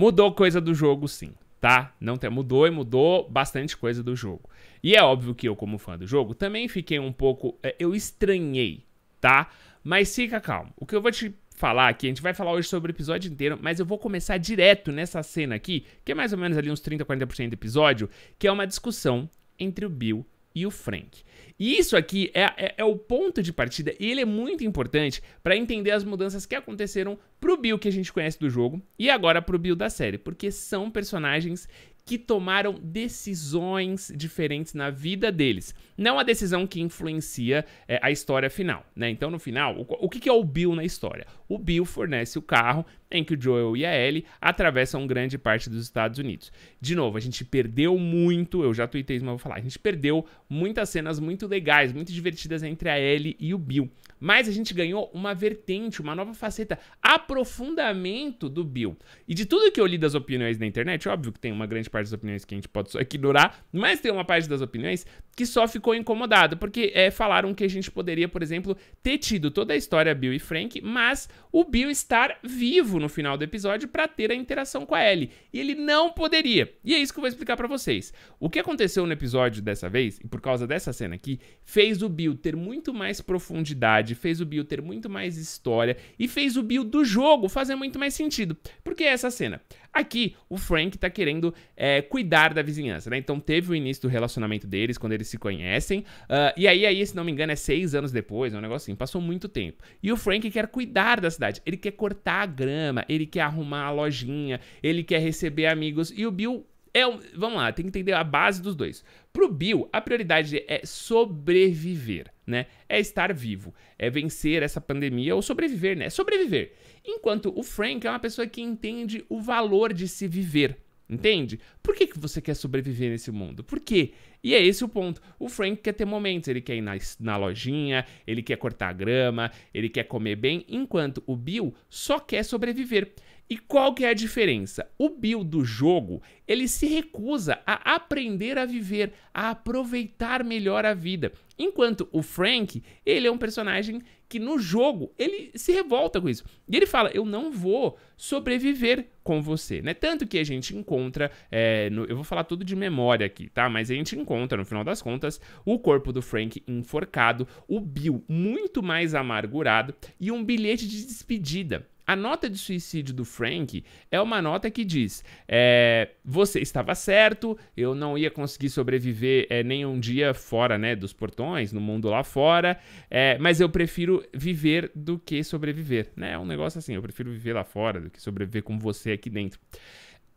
Mudou coisa do jogo, sim, tá? Não tem, mudou e mudou bastante coisa do jogo. E é óbvio que eu, como fã do jogo, também fiquei um pouco. É, eu estranhei, tá? Mas fica calmo. O que eu vou te falar aqui, a gente vai falar hoje sobre o episódio inteiro, mas eu vou começar direto nessa cena aqui, que é mais ou menos ali uns 30, 40% do episódio, que é uma discussão entre o Bill e o Frank. E isso aqui é, é, é, o ponto de partida e ele é muito importante para entender as mudanças que aconteceram pro Bill que a gente conhece do jogo e agora pro Bill da série, porque são personagens que tomaram decisões diferentes na vida deles. Não a decisão que influencia é, a história final, né? Então, no final, o, o que, que é o Bill na história? O Bill fornece o carro em que o Joel e a Ellie atravessam grande parte dos Estados Unidos. De novo, a gente perdeu muito, eu já tuitei isso, mas vou falar, a gente perdeu muitas cenas muito legais, muito divertidas entre a Ellie e o Bill. Mas a gente ganhou uma vertente, uma nova faceta, aprofundamento do Bill. E de tudo que eu li das opiniões na internet, óbvio que tem uma grande parte das opiniões que a gente pode só ignorar, mas tem uma parte das opiniões que só ficou incomodado, porque é, falaram que a gente poderia, por exemplo, ter tido toda a história Bill e Frank, mas o Bill estar vivo no final do episódio para ter a interação com a Ellie. E ele não poderia. E é isso que eu vou explicar para vocês. O que aconteceu no episódio dessa vez, e por causa dessa cena aqui, fez o Bill ter muito mais profundidade, fez o Bill ter muito mais história e fez o Bill do jogo fazer muito mais sentido. Porque é essa cena. Aqui, o Frank tá querendo é, cuidar da vizinhança, né? Então teve o início do relacionamento deles quando eles se conhecem. Uh, e aí, aí, se não me engano, é seis anos depois, é um negocinho, assim, passou muito tempo. E o Frank quer cuidar da cidade, ele quer cortar a grama, ele quer arrumar a lojinha, ele quer receber amigos. E o Bill é um, vamos lá, tem que entender a base dos dois. Pro Bill, a prioridade é sobreviver, né? É estar vivo, é vencer essa pandemia ou sobreviver, né? É sobreviver. Enquanto o Frank é uma pessoa que entende o valor de se viver, Entende? Por que, que você quer sobreviver nesse mundo? Por quê? E é esse o ponto. O Frank quer ter momentos, ele quer ir na, na lojinha, ele quer cortar a grama, ele quer comer bem, enquanto o Bill só quer sobreviver. E qual que é a diferença? O Bill do jogo, ele se recusa a aprender a viver, a aproveitar melhor a vida. Enquanto o Frank, ele é um personagem que no jogo, ele se revolta com isso. E ele fala, eu não vou sobreviver com você, né? Tanto que a gente encontra, é, no, eu vou falar tudo de memória aqui, tá? Mas a gente encontra, no final das contas, o corpo do Frank enforcado, o Bill muito mais amargurado e um bilhete de despedida a nota de suicídio do Frank é uma nota que diz: é, você estava certo, eu não ia conseguir sobreviver é, nem um dia fora né, dos portões, no mundo lá fora, é, mas eu prefiro viver do que sobreviver. Né? É um negócio assim: eu prefiro viver lá fora do que sobreviver com você aqui dentro.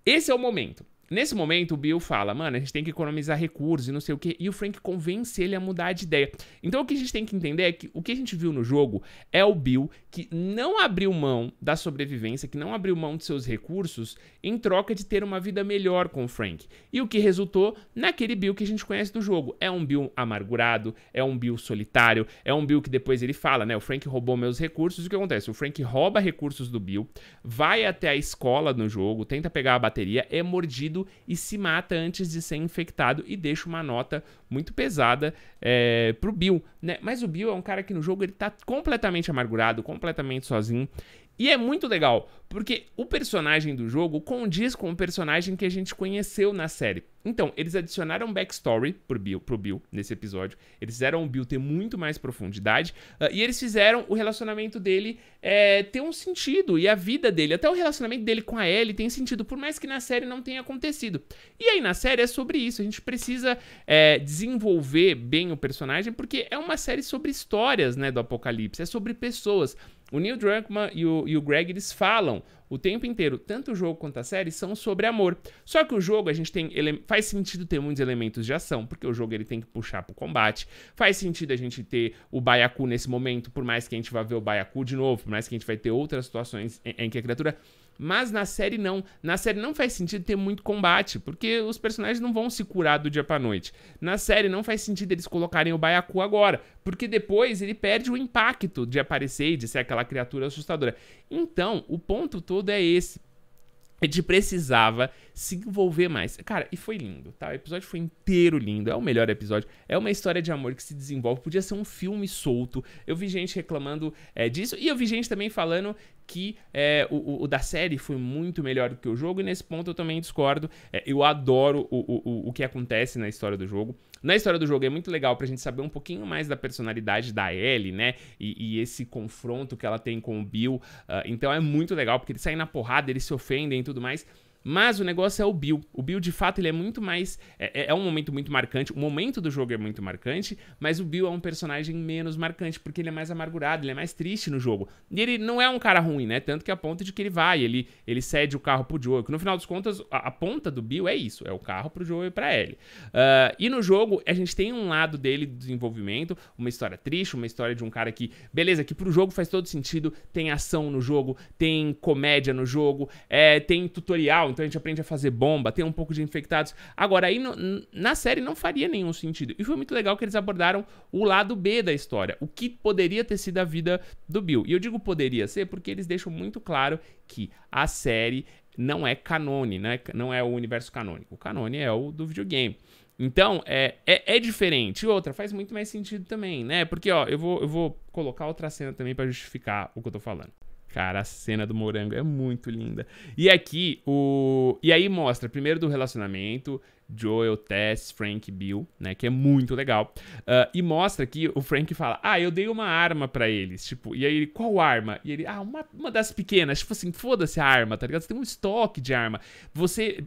Esse é o momento. Nesse momento, o Bill fala, mano, a gente tem que economizar recursos e não sei o quê, e o Frank convence ele a mudar de ideia. Então, o que a gente tem que entender é que o que a gente viu no jogo é o Bill que não abriu mão da sobrevivência, que não abriu mão de seus recursos em troca de ter uma vida melhor com o Frank. E o que resultou naquele Bill que a gente conhece do jogo. É um Bill amargurado, é um Bill solitário, é um Bill que depois ele fala, né, o Frank roubou meus recursos. O que acontece? O Frank rouba recursos do Bill, vai até a escola no jogo, tenta pegar a bateria, é mordido e se mata antes de ser infectado e deixa uma nota muito pesada é, pro Bill, né? Mas o Bill é um cara que no jogo ele tá completamente amargurado, completamente sozinho e é muito legal, porque o personagem do jogo condiz com o personagem que a gente conheceu na série. Então, eles adicionaram backstory pro Bill, pro Bill nesse episódio. Eles fizeram o Bill ter muito mais profundidade. Uh, e eles fizeram o relacionamento dele é, ter um sentido. E a vida dele, até o relacionamento dele com a Ellie tem sentido, por mais que na série não tenha acontecido. E aí, na série é sobre isso. A gente precisa é, desenvolver bem o personagem, porque é uma série sobre histórias né, do apocalipse. É sobre pessoas. O Neil Druckmann e o, e o Greg, eles falam o tempo inteiro, tanto o jogo quanto a série, são sobre amor. Só que o jogo, a gente tem. Faz sentido ter muitos elementos de ação, porque o jogo ele tem que puxar pro combate. Faz sentido a gente ter o Baiacu nesse momento, por mais que a gente vá ver o Baiacu de novo, por mais que a gente vai ter outras situações em, em que a criatura mas na série não. Na série não faz sentido ter muito combate, porque os personagens não vão se curar do dia pra noite. Na série não faz sentido eles colocarem o Baiacu agora, porque depois ele perde o impacto de aparecer e de ser aquela criatura assustadora. Então, o ponto todo é esse. A gente precisava se envolver mais. Cara, e foi lindo, tá? O episódio foi inteiro lindo, é o melhor episódio. É uma história de amor que se desenvolve, podia ser um filme solto. Eu vi gente reclamando é, disso, e eu vi gente também falando que é, o, o, da série foi muito melhor do que o jogo, e nesse ponto eu também discordo. É, eu adoro o, o, o que acontece na história do jogo. Na história do jogo é muito legal pra gente saber um pouquinho mais da personalidade da Ellie, né? E, e esse confronto que ela tem com o Bill. Uh, então é muito legal, porque eles saem na porrada, eles se ofendem e tudo mais. Mas o negócio é o Bill. O Bill, de fato, ele é muito mais. É, é, é, um momento muito marcante. O momento do jogo é muito marcante, mas o Bill é um personagem menos marcante, porque ele é mais amargurado, ele é mais triste no jogo. E ele não é um cara ruim, né? Tanto que a ponta de que ele vai, ele, ele cede o carro pro Joe. no final dos contas, a, a ponta do Bill é isso: é o carro pro Joe e pra ele. Uh, ah, e no jogo, a gente tem um lado dele do desenvolvimento, uma história triste, uma história de um cara que, beleza, que pro jogo faz todo sentido, tem ação no jogo, tem comédia no jogo, é, tem tutorial então a gente aprende a fazer bomba, tem um pouco de infectados. Agora, aí no, na série não faria nenhum sentido. E foi muito legal que eles abordaram o lado B da história, o que poderia ter sido a vida do Bill. E eu digo poderia ser porque eles deixam muito claro que a série não é canone, né? não é o universo canônico. O canone é o do videogame. Então, é, é, é diferente. E outra, faz muito mais sentido também, né? Porque, ó, eu vou, eu vou colocar outra cena também para justificar o que eu tô falando. Cara, a cena do morango é muito linda. E aqui, o. E aí mostra primeiro do relacionamento. Joel, Tess, Frank, Bill, né? Que é muito legal. Uh, e mostra que o Frank fala: Ah, eu dei uma arma para eles. Tipo, e aí ele, qual arma? E ele, ah, uma, uma das pequenas. Tipo assim, foda-se a arma, tá ligado? Você tem um estoque de arma. Você.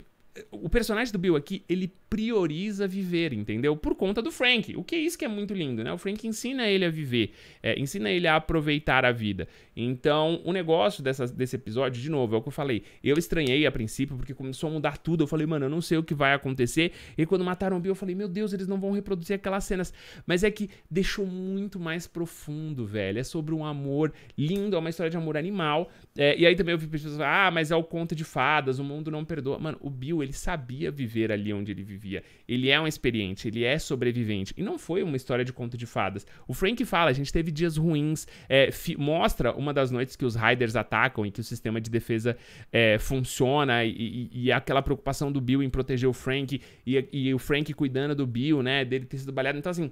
O personagem do Bill aqui, ele prioriza viver, entendeu? Por conta do Frank. O que é isso que é muito lindo, né? O Frank ensina ele a viver, é, ensina ele a aproveitar a vida. Então, o negócio dessa, desse episódio, de novo, é o que eu falei. Eu estranhei a princípio, porque começou a mudar tudo. Eu falei, mano, eu não sei o que vai acontecer. E quando mataram o Bill, eu falei, meu Deus, eles não vão reproduzir aquelas cenas. Mas é que deixou muito mais profundo, velho. É sobre um amor lindo, é uma história de amor animal. É, e aí também eu vi pessoas, ah, mas é o conto de fadas, o mundo não perdoa. Mano, o Bill, ele sabia viver ali onde ele vivia ele é um experiente, ele é sobrevivente. E não foi uma história de conto de fadas. O Frank fala: a gente teve dias ruins, é, mostra uma das noites que os Riders atacam e que o sistema de defesa é, funciona e, e, e, aquela preocupação do Bill em proteger o Frank e, e o Frank cuidando do Bill, né, dele ter sido baleado. Então, assim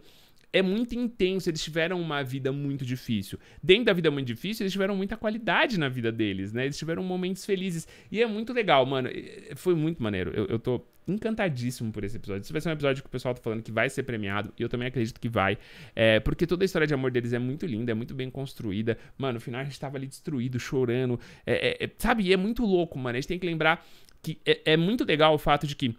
é muito intenso, eles tiveram uma vida muito difícil. Dentro da vida muito difícil, eles tiveram muita qualidade na vida deles, né? Eles tiveram momentos felizes. E é muito legal, mano. Foi muito maneiro. Eu, eu tô encantadíssimo por esse episódio. Esse vai ser um episódio que o pessoal tá falando que vai ser premiado, e eu também acredito que vai, é, porque toda a história de amor deles é muito linda, é muito bem construída. Mano, no final a gente tava ali destruído, chorando, é, é, é sabe? E é muito louco, mano. A gente tem que lembrar que é, é muito legal o fato de que.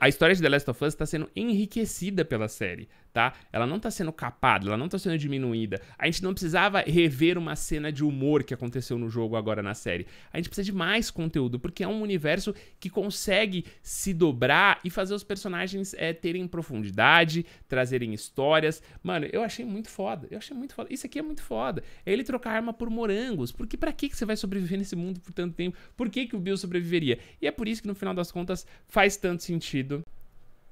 A história de The Last of Us está sendo enriquecida pela série, tá? Ela não tá sendo capada, ela não tá sendo diminuída. A gente não precisava rever uma cena de humor que aconteceu no jogo agora na série. A gente precisa de mais conteúdo, porque é um universo que consegue se dobrar e fazer os personagens é, terem profundidade, trazerem histórias. Mano, eu achei muito foda. Eu achei muito foda. Isso aqui é muito foda. É ele trocar arma por morangos. Porque pra que, que você vai sobreviver nesse mundo por tanto tempo? Por que, que o Bill sobreviveria? E é por isso que no final das contas faz tanto sentido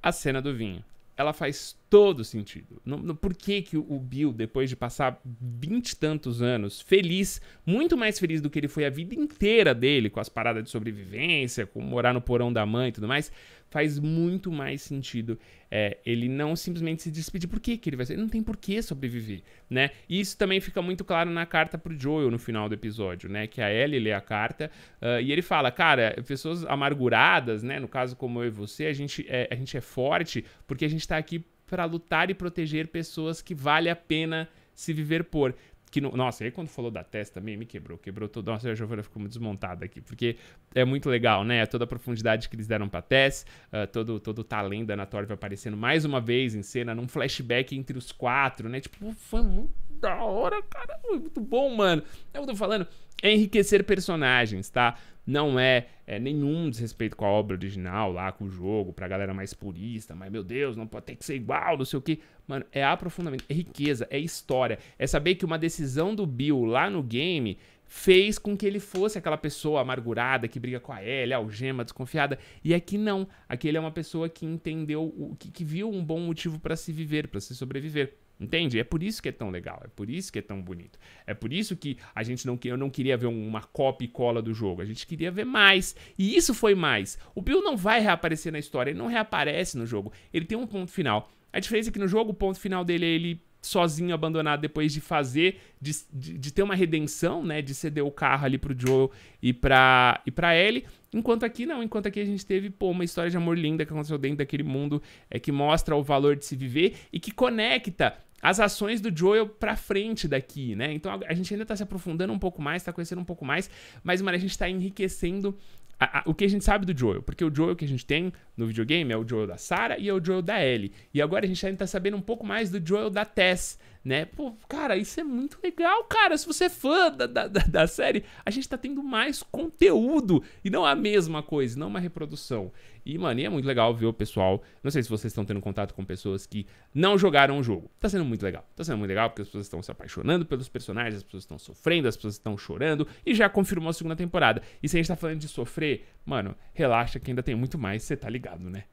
a cena do vinho. Ela faz todo sentido. No, no, por que, que o Bill, depois de passar vinte e tantos anos feliz, muito mais feliz do que ele foi a vida inteira dele, com as paradas de sobrevivência, com morar no porão da mãe e tudo mais, faz muito mais sentido é, ele não simplesmente se despedir. Por que, que ele vai ser? Ele não tem por que sobreviver, né? E isso também fica muito claro na carta pro Joel no final do episódio, né? Que a Ellie lê a carta uh, e ele fala, cara, pessoas amarguradas, né? No caso como eu e você, a gente é, a gente é forte porque a gente tá aqui para lutar e proteger pessoas que vale a pena se viver por. Que no, nossa, aí quando falou da testa também me quebrou, quebrou todo. Nossa, a Giovana ficou desmontada aqui, porque é muito legal, né? É toda a profundidade que eles deram pra Tess, uh, todo, todo o talento da Anatória aparecendo mais uma vez em cena, num flashback entre os quatro, né? Tipo, foi muito da hora, cara, muito bom, mano. É o que eu tô falando, é enriquecer personagens, tá? não é, é, nenhum desrespeito com a obra original, lá com o jogo, pra galera mais purista, mas meu Deus, não pode ter que ser igual, não sei o que. Mano, é aprofundamento, é riqueza, é história. É saber que uma decisão do Bill lá no game fez com que ele fosse aquela pessoa amargurada que briga com a Ellie, algema, desconfiada. E aqui é não. Aqui ele é uma pessoa que entendeu, o, que, que viu um bom motivo para se viver, para se sobreviver. Entende? É por isso que é tão legal, é por isso que é tão bonito. É por isso que a gente não eu não queria ver uma copia e cola do jogo, a gente queria ver mais. E isso foi mais. O Bill não vai reaparecer na história, ele não reaparece no jogo. Ele tem um ponto final. A diferença é que no jogo o ponto final dele é ele sozinho, abandonado, depois de fazer, de, de, de, ter uma redenção, né? De ceder o carro ali pro Joe e pra, e para ele Enquanto aqui não, enquanto aqui a gente teve, pô, uma história de amor linda que aconteceu dentro daquele mundo, é que mostra o valor de se viver e que conecta as ações do Joel pra frente daqui, né? Então a, gente ainda tá se aprofundando um pouco mais, tá conhecendo um pouco mais, mas, mano, a gente tá enriquecendo a, a, o que a gente sabe do Joel. Porque o Joel que a gente tem no videogame é o Joel da Sarah e é o Joel da Ellie. E agora a gente ainda tá sabendo um pouco mais do Joel da Tess, né? Pô, cara, isso é muito legal, cara. Se você é fã da, da, da série, a gente tá tendo mais conteúdo e não a mesma coisa, não uma reprodução. E, mano, e é muito legal ver o pessoal. Não sei se vocês estão tendo contato com pessoas que não jogaram o jogo. Tá sendo muito legal. Tá sendo muito legal porque as pessoas estão se apaixonando pelos personagens, as pessoas estão sofrendo, as pessoas estão chorando e já confirmou a segunda temporada. E se a gente tá falando de sofrer, mano, relaxa que ainda tem muito mais, você tá ligado, né?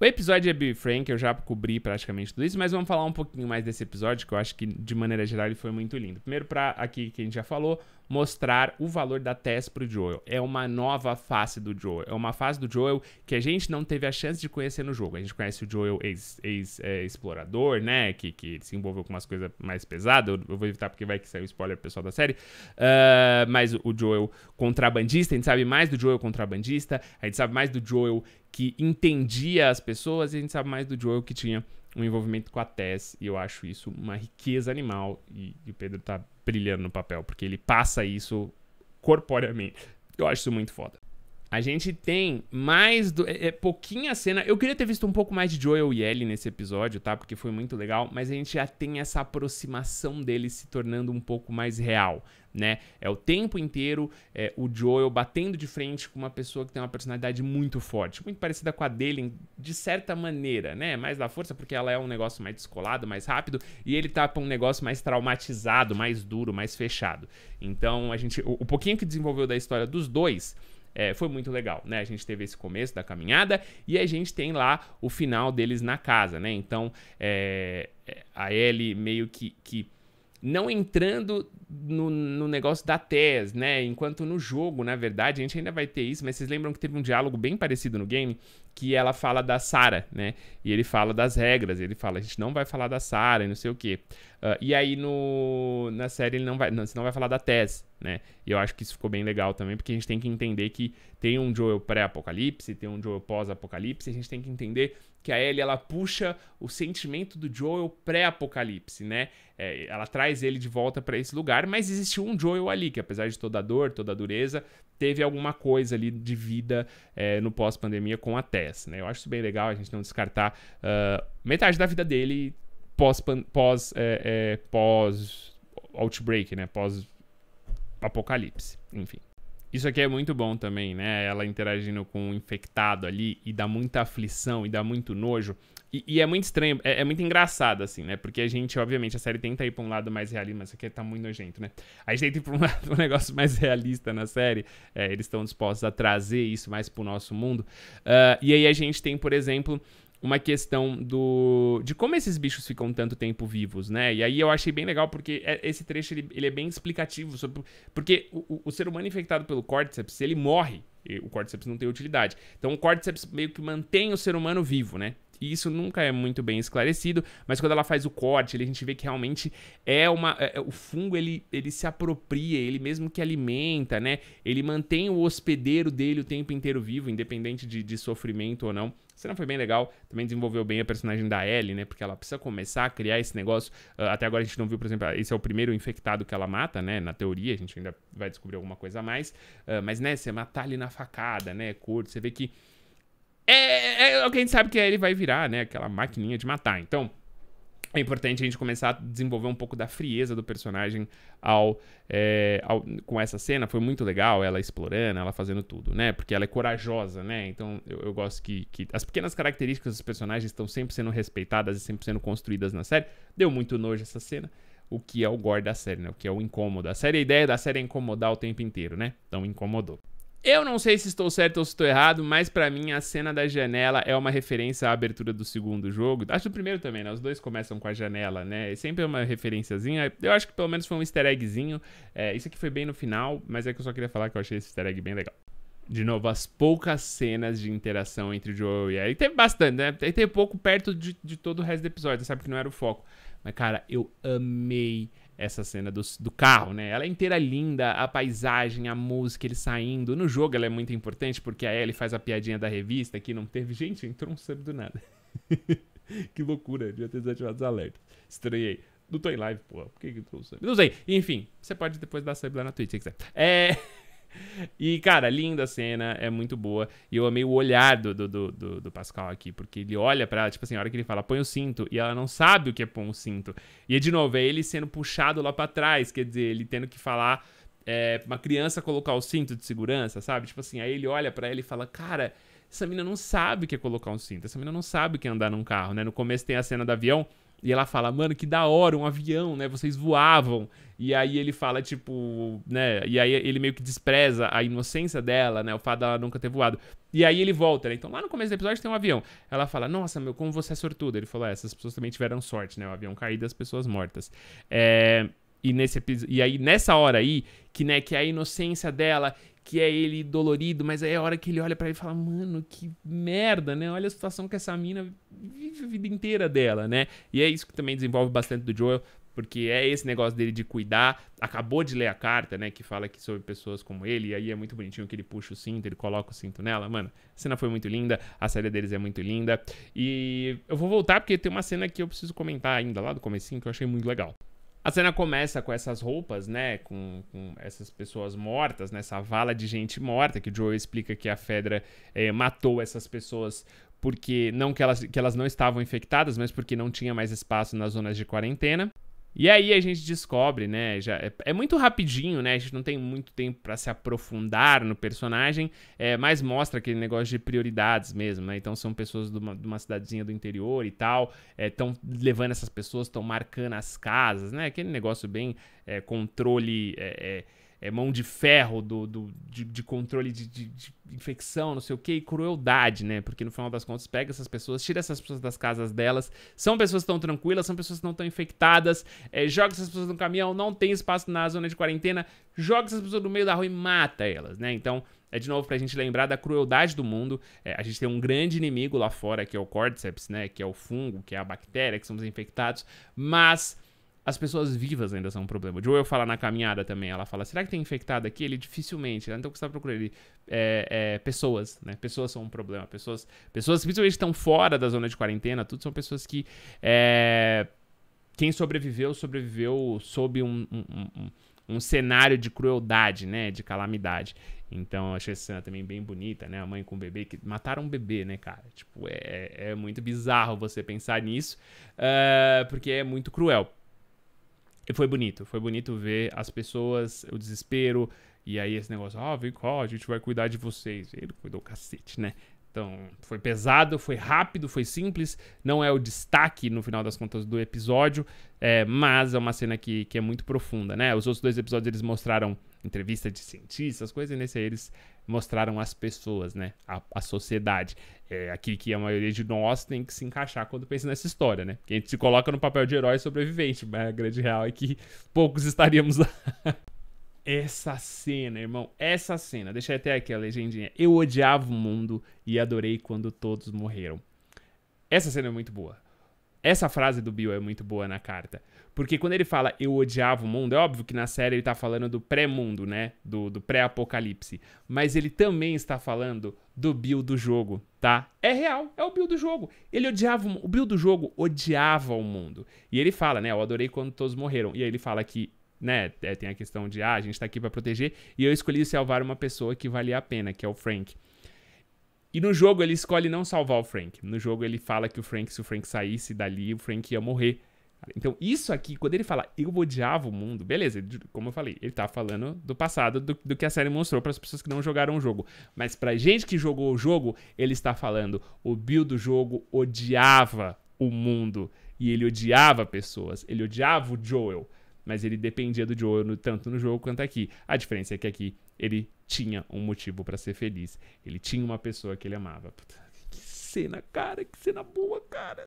O episódio é Bill Frank, eu já cobri praticamente tudo isso, mas vamos falar um pouquinho mais desse episódio, que eu acho que, de maneira geral, ele foi muito lindo. Primeiro, para aqui que a gente já falou, mostrar o valor da Tess pro Joel. É uma nova face do Joel. É uma face do Joel que a gente não teve a chance de conhecer no jogo. A gente conhece o Joel ex-explorador, ex, é, né? Que, que se envolveu com umas coisas mais pesadas. Eu, eu, vou evitar porque vai que sai o spoiler pessoal da série. Uh, mas o Joel contrabandista, a gente sabe mais do Joel contrabandista, a gente sabe mais do Joel que entendia as pessoas e a gente sabe mais do Joel que tinha um envolvimento com a TES e eu acho isso uma riqueza animal e, e o Pedro tá brilhando no papel, porque ele passa isso corporeamente. Eu acho isso muito foda. A gente tem mais do, é, é, pouquinha cena. Eu queria ter visto um pouco mais de Joel e Ellie nesse episódio, tá? Porque foi muito legal, mas a gente já tem essa aproximação deles se tornando um pouco mais real, né? É o tempo inteiro é, o Joel batendo de frente com uma pessoa que tem uma personalidade muito forte, muito parecida com a dele de certa maneira, né? Mais da força porque ela é um negócio mais descolado, mais rápido, e ele tá pra um negócio mais traumatizado, mais duro, mais fechado. Então, a gente o, o pouquinho que desenvolveu da história dos dois é, foi muito legal, né? A gente teve esse começo da caminhada e a gente tem lá o final deles na casa, né? Então, é, é a Ellie meio que, que não entrando no, no, negócio da TES, né? Enquanto no jogo, na verdade, a gente ainda vai ter isso, mas vocês lembram que teve um diálogo bem parecido no game que ela fala da Sara, né? E ele fala das regras, ele fala, a gente não vai falar da Sara e não sei o quê. Uh, e aí no, na série ele não vai, não, você não vai falar da TES, né? E eu acho que isso ficou bem legal também, porque a gente tem que entender que tem um Joel pré-apocalipse, tem um Joel pós-apocalipse, a gente tem que entender que a Ellie ela puxa o sentimento do Joel pré-apocalipse, né? É, ela traz ele de volta para esse lugar, mas existe um Joel ali que, apesar de toda a dor, toda a dureza, teve alguma coisa ali de vida é, no pós-pandemia com a Tess, né? Eu acho isso bem legal a gente não descartar uh, metade da vida dele pós pós é, é pós outbreak, né? Pós apocalipse, enfim. Isso aqui é muito bom também, né? Ela interagindo com o um infectado ali e dá muita aflição e dá muito nojo. E, e é muito estranho, é, é, muito engraçado, assim, né? Porque a gente, obviamente, a série tenta ir pra um lado mais realista, mas isso aqui tá muito nojento, né? A gente tenta ir pra um lado um negócio mais realista na série. É, eles estão dispostos a trazer isso mais pro nosso mundo. Uh, e aí a gente tem, por exemplo, uma questão do de como esses bichos ficam tanto tempo vivos, né? E aí eu achei bem legal porque é, esse trecho ele, ele é bem explicativo sobre porque o, o, ser humano infectado pelo Cordyceps ele morre, o Cordyceps não tem utilidade. Então o Cordyceps meio que mantém o ser humano vivo, né? E isso nunca é muito bem esclarecido, mas quando ela faz o corte, a gente vê que realmente é uma. É, é, o fungo ele, ele se apropria, ele mesmo que alimenta, né? Ele mantém o hospedeiro dele o tempo inteiro vivo, independente de, de sofrimento ou não. A cena foi bem legal, também desenvolveu bem a personagem da Ellie, né? Porque ela precisa começar a criar esse negócio. Uh, até agora a gente não viu, por exemplo, ah, esse é o primeiro infectado que ela mata, né? Na teoria, a gente ainda vai descobrir alguma coisa a mais. Uh, mas, né, você matar ali na facada, né? Curto, você vê que é, é o que a gente sabe que ele vai virar, né? Aquela maquininha de matar. Então, é importante a gente começar a desenvolver um pouco da frieza do personagem ao, é, ao, com essa cena. Foi muito legal ela explorando, ela fazendo tudo, né? Porque ela é corajosa, né? Então eu, eu gosto que, que, as pequenas características dos personagens estão sempre sendo respeitadas e sempre sendo construídas na série. Deu muito nojo essa cena. O que é o gore da série, né? O que é o incômodo. A série, a ideia da série é incomodar o tempo inteiro, né? Então incomodou. Eu não sei se estou certo ou se estou errado, mas para mim a cena da janela é uma referência à abertura do segundo jogo. Acho que o primeiro também, né? Os dois começam com a janela, né? É sempre é uma referenciazinha. Eu acho que pelo menos foi um easter eggzinho. É, isso aqui foi bem no final, mas é que eu só queria falar que eu achei esse easter egg bem legal. De novo, as poucas cenas de interação entre Joel e E Teve bastante, né? Teve pouco perto de, de todo o resto do episódio, sabe? Que não era o foco. Mas, cara, eu amei essa cena do, do carro, né? Ela é inteira linda, a paisagem, a música, ele saindo. No jogo ela é muito importante porque a Ellie faz a piadinha da revista que não teve. Gente, entrou um sub do nada. que loucura, devia ter desativado os alertas. Estranhei. Não tô em live, pô. Por que que entrou um sub? Não sei. Enfim, você pode depois dar sub lá na Twitch se quiser. É. E, cara, linda a cena, é muito boa. E eu amei o olhar do, do, do, do Pascal aqui, porque ele olha pra ela, tipo assim, a hora que ele fala, põe o cinto, e ela não sabe o que é pôr o um cinto. E, de novo, é ele sendo puxado lá pra trás, quer dizer, ele tendo que falar é, uma criança colocar o cinto de segurança, sabe? Tipo assim, aí ele olha para ela e fala, cara, essa menina não sabe o que é colocar um cinto, essa menina não sabe o que é andar num carro, né? No começo tem a cena do avião, e ela fala, mano, que da hora, um avião, né? Vocês voavam. E aí ele fala, tipo, né? E aí ele meio que despreza a inocência dela, né? O fato dela nunca ter voado. E aí ele volta, né? Então lá no começo do episódio tem um avião. Ela fala, nossa, meu, como você é sortuda. Ele falou, é, essas pessoas também tiveram sorte, né? O avião caído e as pessoas mortas. É. E, nesse, e aí, nessa hora aí, que, né, que é a inocência dela, que é ele dolorido, mas aí é a hora que ele olha para ele e fala, mano, que merda, né? Olha a situação que essa mina vive a vida inteira dela, né? E é isso que também desenvolve bastante do Joel, porque é esse negócio dele de cuidar. Acabou de ler a carta, né? Que fala que sobre pessoas como ele, e aí é muito bonitinho que ele puxa o cinto, ele coloca o cinto nela. Mano, a cena foi muito linda, a série deles é muito linda. E eu vou voltar porque tem uma cena que eu preciso comentar ainda lá do comecinho que eu achei muito legal. A cena começa com essas roupas, né? Com, com, essas pessoas mortas, nessa né, vala de gente morta, que o Joe explica que a Fedra é, matou essas pessoas porque não que elas, que elas não estavam infectadas, mas porque não tinha mais espaço nas zonas de quarentena. E aí a gente descobre, né? Já é, é muito rapidinho, né? A gente não tem muito tempo para se aprofundar no personagem, é, mas mostra aquele negócio de prioridades mesmo, né? Então são pessoas de uma, de uma cidadezinha do interior e tal, estão é, levando essas pessoas, estão marcando as casas, né? Aquele negócio bem é, controle é, é, é, mão de ferro, do, do de, de, controle de, de, de, infecção, não sei o que, e crueldade, né? Porque no final das contas pega essas pessoas, tira essas pessoas das casas delas, são pessoas tão tranquilas, são pessoas que não estão infectadas, é, joga essas pessoas no caminhão, não tem espaço na zona de quarentena, joga essas pessoas no meio da rua e mata elas, né? Então, é de novo pra gente lembrar da crueldade do mundo. É, a gente tem um grande inimigo lá fora, que é o Cordyceps, né? Que é o fungo, que é a bactéria, que somos infectados, mas as pessoas vivas ainda são um problema. Joel fala na caminhada também, ela fala, será que tem infectado aqui? Ele dificilmente, né? então você está procurando? Ele, é, é, pessoas, né? Pessoas são um problema. Pessoas, pessoas principalmente estão fora da zona de quarentena, tudo são pessoas que... É, quem sobreviveu, sobreviveu sob um, um, um, um, cenário de crueldade, né? De calamidade. Então, eu achei essa cena também bem bonita, né? A mãe com o bebê, que mataram um bebê, né, cara? Tipo, é, é, é muito bizarro você pensar nisso, uh, porque é muito cruel. E foi bonito, foi bonito ver as pessoas, o desespero, e aí esse negócio, ó, ah, vem cá, a gente vai cuidar de vocês. Ele cuidou o cacete, né? Então, foi pesado, foi rápido, foi simples. Não é o destaque, no final das contas, do episódio, é, mas é uma cena que, que é muito profunda, né? Os outros dois episódios eles mostraram entrevista de cientistas, coisas, e nesse aí eles mostraram as pessoas, né? A, a sociedade. É aqui que a maioria de nós tem que se encaixar quando pensa nessa história, né? Porque a gente se coloca no papel de herói sobrevivente, mas a grande real é que poucos estaríamos lá. Essa cena, irmão, essa cena. Deixei até aqui a legendinha. Eu odiava o mundo e adorei quando todos morreram. Essa cena é muito boa. Essa frase do Bill é muito boa na carta. Porque quando ele fala eu odiava o mundo, é óbvio que na série ele está falando do pré-mundo, né? Do, do pré-apocalipse. Mas ele também está falando do Bill do jogo, tá? É real, é o Bill do jogo. Ele odiava o Bill do jogo odiava o mundo. E ele fala, né? Eu adorei quando todos morreram. E aí ele fala que né, é, tem a questão de ah, a gente tá aqui para proteger e eu escolhi salvar uma pessoa que valia a pena, que é o Frank. E no jogo ele escolhe não salvar o Frank. No jogo ele fala que o Frank, se o Frank saísse dali, o Frank ia morrer. Então, isso aqui, quando ele fala eu odiava o mundo, beleza, como eu falei, ele tá falando do passado, do, do que a série mostrou para as pessoas que não jogaram o jogo. Mas pra gente que jogou o jogo, ele está falando o Bill do jogo odiava o mundo e ele odiava pessoas, ele odiava o Joel, mas ele dependia do Joel no, tanto no jogo quanto aqui. A diferença é que aqui ele tinha um motivo para ser feliz, ele tinha uma pessoa que ele amava. Puta, que cena, cara, que cena boa, cara.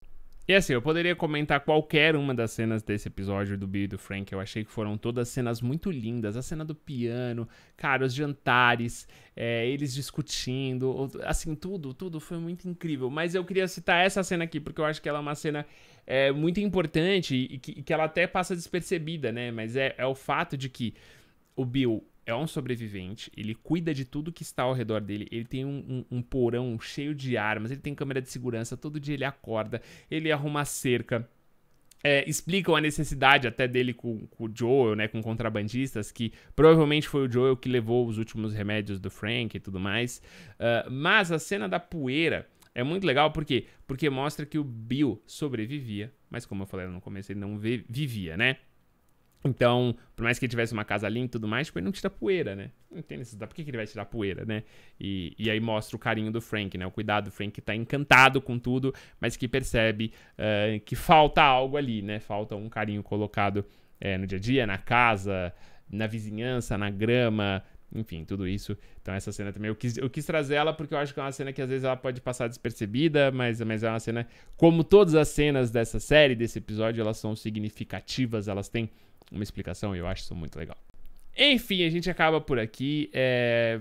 E assim, eu poderia comentar qualquer uma das cenas desse episódio do Bill e do Frank. Eu achei que foram todas cenas muito lindas. A cena do piano, cara, os jantares, é, eles discutindo, assim, tudo, tudo foi muito incrível. Mas eu queria citar essa cena aqui, porque eu acho que ela é uma cena é, muito importante e que, e que ela até passa despercebida, né? Mas é, é o fato de que o Bill é um sobrevivente, ele cuida de tudo que está ao redor dele, ele tem um, um, um porão cheio de armas, ele tem câmera de segurança, todo dia ele acorda, ele arruma cerca. É, explicam a necessidade até dele com, com, o Joel, né, com contrabandistas, que provavelmente foi o Joel que levou os últimos remédios do Frank e tudo mais. Uh, mas a cena da poeira é muito legal porque porque mostra que o Bill sobrevivia, mas como eu falei no começo, ele não vivia, né? Então, por mais que ele tivesse uma casa linda e tudo mais, tipo, ele não tira poeira, né? Não tem necessidade. Por que, que ele vai tirar poeira, né? E, e aí mostra o carinho do Frank, né? O cuidado do Frank que tá encantado com tudo, mas que percebe uh, que falta algo ali, né? Falta um carinho colocado é, no dia a dia, na casa, na vizinhança, na grama, enfim, tudo isso. Então essa cena também, eu quis, eu quis trazer ela porque eu acho que é uma cena que às vezes ela pode passar despercebida, mas, mas é uma cena, como todas as cenas dessa série, desse episódio, elas são significativas, elas têm uma explicação e eu acho isso muito legal. Enfim, a gente acaba por aqui. É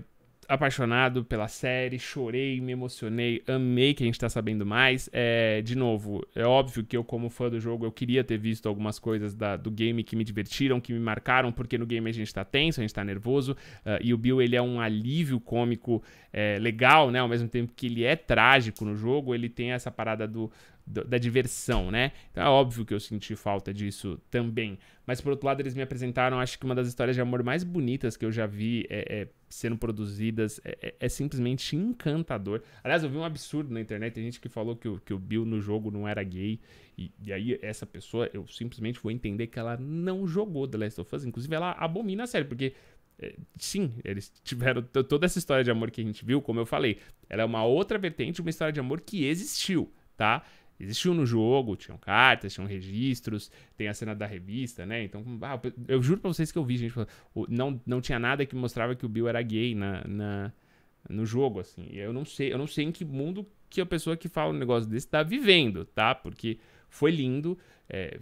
apaixonado pela série, chorei, me emocionei, amei que a gente tá sabendo mais. É, de novo, é óbvio que eu, como fã do jogo, eu queria ter visto algumas coisas da, do game que me divertiram, que me marcaram, porque no game a gente tá tenso, a gente tá nervoso, uh, e o Bill, ele é um alívio cômico é, legal, né? Ao mesmo tempo que ele é trágico no jogo, ele tem essa parada do, da diversão, né? Então é óbvio que eu senti falta disso também. Mas por outro lado, eles me apresentaram, acho que uma das histórias de amor mais bonitas que eu já vi é, é, sendo produzidas. É, é, é, simplesmente encantador. Aliás, eu vi um absurdo na internet. Tem gente que falou que o, que o Bill no jogo não era gay. E, e aí, essa pessoa, eu simplesmente vou entender que ela não jogou The Last of Us. Inclusive, ela abomina a série, porque é, sim, eles tiveram toda essa história de amor que a gente viu, como eu falei, ela é uma outra vertente, uma história de amor que existiu, tá? Existiam no jogo, tinham cartas, tinham registros, tem a cena da revista, né? Então, ah, eu juro pra vocês que eu vi, gente. Não, não tinha nada que mostrava que o Bill era gay na, na no jogo, assim. E eu não sei, eu não sei em que mundo que a pessoa que fala um negócio desse tá vivendo, tá? Porque foi lindo. É,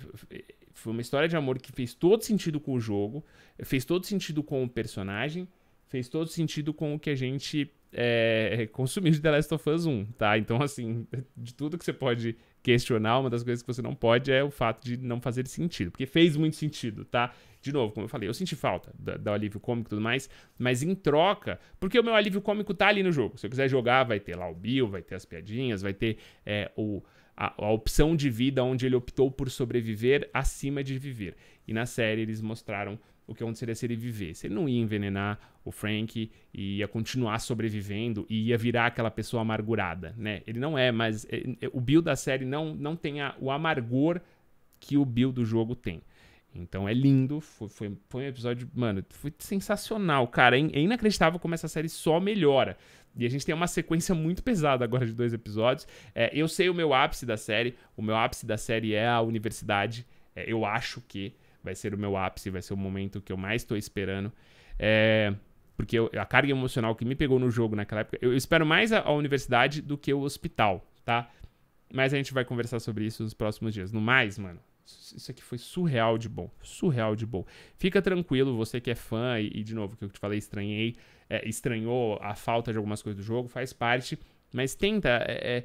foi uma história de amor que fez todo sentido com o jogo, fez todo sentido com o personagem fez todo sentido com o que a gente é, consumiu de The Last of Us 1, tá? Então, assim, de tudo que você pode questionar, uma das coisas que você não pode é o fato de não fazer sentido, porque fez muito sentido, tá? De novo, como eu falei, eu senti falta do, do alívio cômico e tudo mais, mas em troca, porque o meu alívio cômico tá ali no jogo. Se eu quiser jogar, vai ter lá o Bill, vai ter as piadinhas, vai ter é, o, a, a, opção de vida onde ele optou por sobreviver acima de viver. E na série eles mostraram o que aconteceria se ele vivesse. Ele não ia envenenar o Frank e ia continuar sobrevivendo e ia virar aquela pessoa amargurada, né? Ele não é, mas eh, eh, o Bill da série não, não tem a, o amargor que o Bill do jogo tem. Então é lindo, foi, foi, foi um episódio, mano, foi sensacional, cara. É, in, é inacreditável como essa série só melhora. E a gente tem uma sequência muito pesada agora de dois episódios. É, eu sei o meu ápice da série, o meu ápice da série é a universidade. É, eu acho que vai ser o meu ápice, vai ser o momento que eu mais estou esperando. É, porque eu, a carga emocional que me pegou no jogo naquela época, eu, espero mais a, a, universidade do que o hospital, tá? Mas a gente vai conversar sobre isso nos próximos dias. No mais, mano, isso aqui foi surreal de bom. Surreal de bom. Fica tranquilo, você que é fã, e, e de novo, que eu te falei, estranhei, é, estranhou a falta de algumas coisas do jogo, faz parte, mas tenta. É, é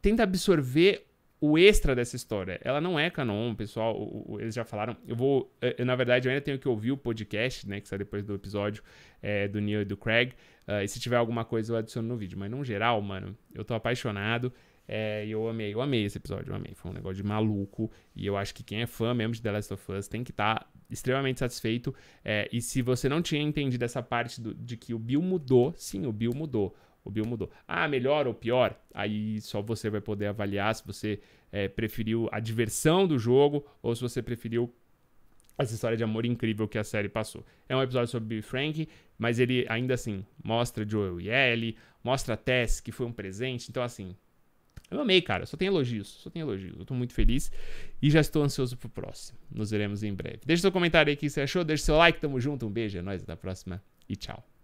tenta absorver o extra dessa história. Ela não é canon, pessoal. eles já falaram. Eu vou. Eh, eu, na verdade, eu ainda tenho que ouvir o podcast, né? Que sai depois do episódio é, do Neil e do Craig. Uh, e se tiver alguma coisa, eu adiciono no vídeo. Mas, no geral, mano, eu tô apaixonado. É, eu amei, eu amei esse episódio, eu amei. Foi um negócio de maluco. E eu acho que quem é fã mesmo de The Last of Us tem que estar tá extremamente satisfeito. É, e se você não tinha entendido essa parte do, de que o Bill mudou, sim, o Bill mudou o Bill mudou. Ah, melhor ou pior? Aí só você vai poder avaliar se você é, preferiu a diversão do jogo ou se você preferiu essa história de amor incrível que a série passou. É um episódio sobre Bill Frank, mas ele ainda assim mostra Joel e Ellie, mostra a Tess, que foi um presente. Então, assim, eu amei, cara. Só tem elogios, só tem elogios. Eu tô muito feliz e já estou ansioso pro próximo. Nos veremos em breve. Deixa seu comentário aí o que você achou, deixa seu like, tamo junto, um beijo, é nóis, até a próxima e tchau.